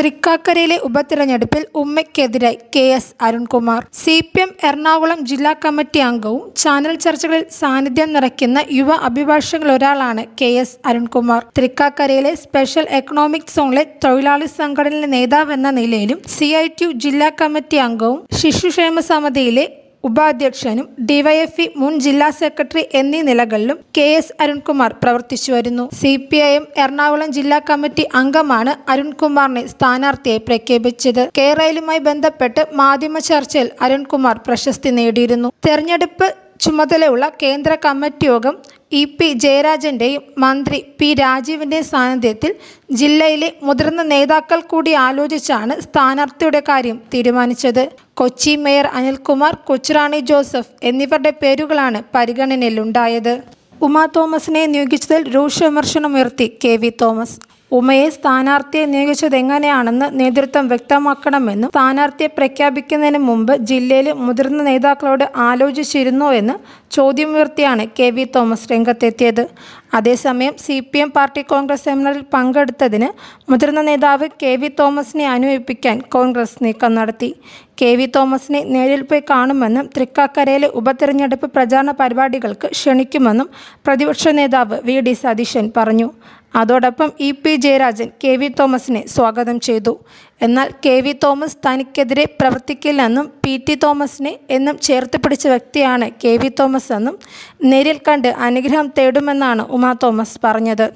തൃക്കാക്കരയിലെ ഉപതിരഞ്ഞെടുപ്പിൽ ഉമ്മയ്ക്കെതിരായി K S Arunkumar C P M Ernakulam ജില്ലാ കമ്മിറ്റി അംഗവും ചാനൽ ചർച്ചകളിൽ സാന്നിധ്യം നിറയ്ക്കുന്ന യുവ അഭിഭാഷകളൊരാളാണ് ഒരാളാണ് കെ എസ് അരുൺകുമാർ തൃക്കാക്കരയിലെ സ്പെഷ്യൽ എക്കണോമിക് സോണിലെ തൊഴിലാളി സംഘടനയിലെ നേതാവെന്ന നിലയിലും സി ഐ ടി യു ജില്ലാ കമ്മിറ്റി അംഗവും ശിശുക്ഷേമ സമിതിയിലെ ഉപാധ്യക്ഷനും ഡിവൈഎഫ്ഇ മുൻ ജില്ലാ സെക്രട്ടറി എന്നീ നിലകളിലും കെ എസ് അരുൺകുമാർ പ്രവർത്തിച്ചു വരുന്നു C P I M Ernakulam ജില്ലാ കമ്മിറ്റി അംഗമാണ് അരുൺകുമാറിനെ സ്ഥാനാർത്ഥിയായി പ്രഖ്യാപിച്ചത് കെ ബന്ധപ്പെട്ട് മാധ്യമ ചർച്ചയിൽ അരുൺകുമാർ പ്രശസ്തി നേടിയിരുന്നു തെരഞ്ഞെടുപ്പ് ചുമതലയുള്ള കേന്ദ്ര കമ്മിറ്റി യോഗം ഇ പി ജയരാജൻ്റെയും മന്ത്രി പി രാജീവിൻ്റെയും സാന്നിധ്യത്തിൽ ജില്ലയിലെ മുതിർന്ന നേതാക്കൾ കൂടി ആലോചിച്ചാണ് സ്ഥാനാർത്ഥിയുടെ കാര്യം തീരുമാനിച്ചത് കൊച്ചി മേയർ അനിൽകുമാർ കൊച്ചുറാണി ജോസഫ് എന്നിവരുടെ പേരുകളാണ് പരിഗണനയിലുണ്ടായത് ഉമാ തോമസിനെ നിയോഗിച്ചതിൽ രൂക്ഷ വിമർശനമുയർത്തി കെ വി തോമസ് ഉമയെ സ്ഥാനാർത്ഥിയെ നിയോഗിച്ചത് എങ്ങനെയാണെന്ന് നേതൃത്വം വ്യക്തമാക്കണമെന്നും സ്ഥാനാർത്ഥിയെ പ്രഖ്യാപിക്കുന്നതിന് മുമ്പ് ജില്ലയിലെ മുതിർന്ന നേതാക്കളോട് ആലോചിച്ചിരുന്നോ എന്ന് ചോദ്യമുയർത്തിയാണ് കെ വി തോമസ് രംഗത്തെത്തിയത് അതേസമയം C P M party Congress സെമിനാറിൽ പങ്കെടുത്തതിന് മുതിർന്ന നേതാവ് കെ വി തോമസിനെ അനുവദിപ്പിക്കാൻ കോൺഗ്രസ് നീക്കം നടത്തി കെ വി തോമസിനെ നേരിൽ പോയി കാണുമെന്നും തൃക്കാക്കരയിലെ ഉപതെരഞ്ഞെടുപ്പ് പ്രചാരണ പരിപാടികൾക്ക് ക്ഷണിക്കുമെന്നും പ്രതിപക്ഷ നേതാവ് വി ഡി സതീശൻ പറഞ്ഞു അതോടൊപ്പം E P Jayarajan K V തോമസിനെ സ്വാഗതം ചെയ്തു എന്നാൽ കെ വി തോമസ് തനിക്കെതിരെ പ്രവർത്തിക്കില്ലെന്നും പി ടി തോമസിനെ എന്നും ചേർത്ത് പിടിച്ച വ്യക്തിയാണ് കെ വി തോമസ് എന്നും നേരിൽ കണ്ട് അനുഗ്രഹം തേടുമെന്നാണ് ഉമാ തോമസ് പറഞ്ഞത്